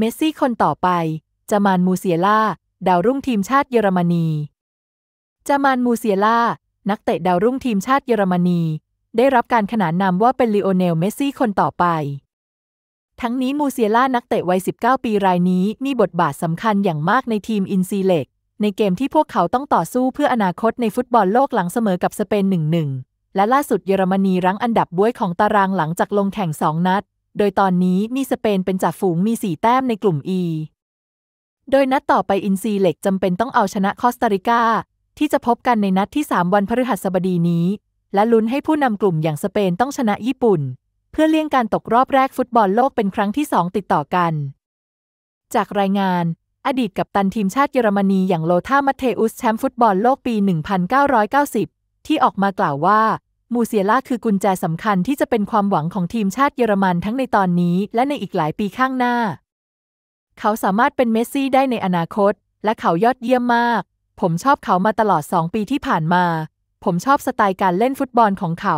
เมสซี่คนต่อไป จามานมูเซียล่าดาวรุ่งทีมชาติเยอรมนี จามานมูเซียล่า นักเตะดาวรุ่งทีมชาติเยอรมนี ได้รับการขนานนามว่าเป็นลีโอเนล เมสซี่คนต่อไป ทั้งนี้ มูเซียล่านักเตะวัย19 ปีรายนี้มีบทบาทสำคัญอย่างมากในทีมอินซีเล็กในเกมที่พวกเขาต้องต่อสู้เพื่ออนาคตในฟุตบอลโลกหลังเสมอกับสเปน1-1 และล่าสุดเยอรมนีรั้งอันดับบ้วยของตารางหลังจากลงแข่งสองนัดโดยตอนนี้มีสเปนเป็นจ่าฝูงมีสี่แต้มในกลุ่ม E โดยนัดต่อไปอินซีเหล็กจำเป็นต้องเอาชนะคอสตาริกาที่จะพบกันในนัดที่ 3 วันพฤหัสบดีนี้ และลุ้นให้ผู้นำกลุ่มอย่างสเปนต้องชนะญี่ปุ่น เพื่อเลี่ยงการตกรอบแรกฟุตบอลโลกเป็นครั้งที่ 2 ติดต่อกัน จากรายงาน อดีตกัปตันทีมชาติเยอรมนีอย่างโลธามัตเทอุสแชมป์ฟุตบอลโลกปี 1990 ที่ออกมากล่าวว่ามูเซียล่าคือกุญแจสำคัญที่จะเป็นความหวังของทีมชาติเยอรมันทั้งในตอนนี้และในอีกหลายปีข้างหน้า เขาสามารถเป็นเมสซี่ได้ในอนาคต และเขายอดเยี่ยมมาก ผมชอบเขามาตลอด 2 ปีที่ผ่านมา ผมชอบสไตล์การเล่นฟุตบอลของเขา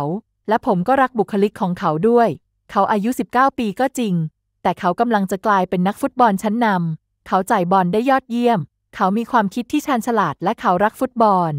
และผมก็รักบุคลิกของเขาด้วย เขาอายุ 19 ปีก็จริง แต่เขากำลังจะกลายเป็นนักฟุตบอลชั้นนำเขาจ่ายบอลได้ยอดเยี่ยม เขามีความคิดที่ชาญฉลาด และเขารักฟุตบอล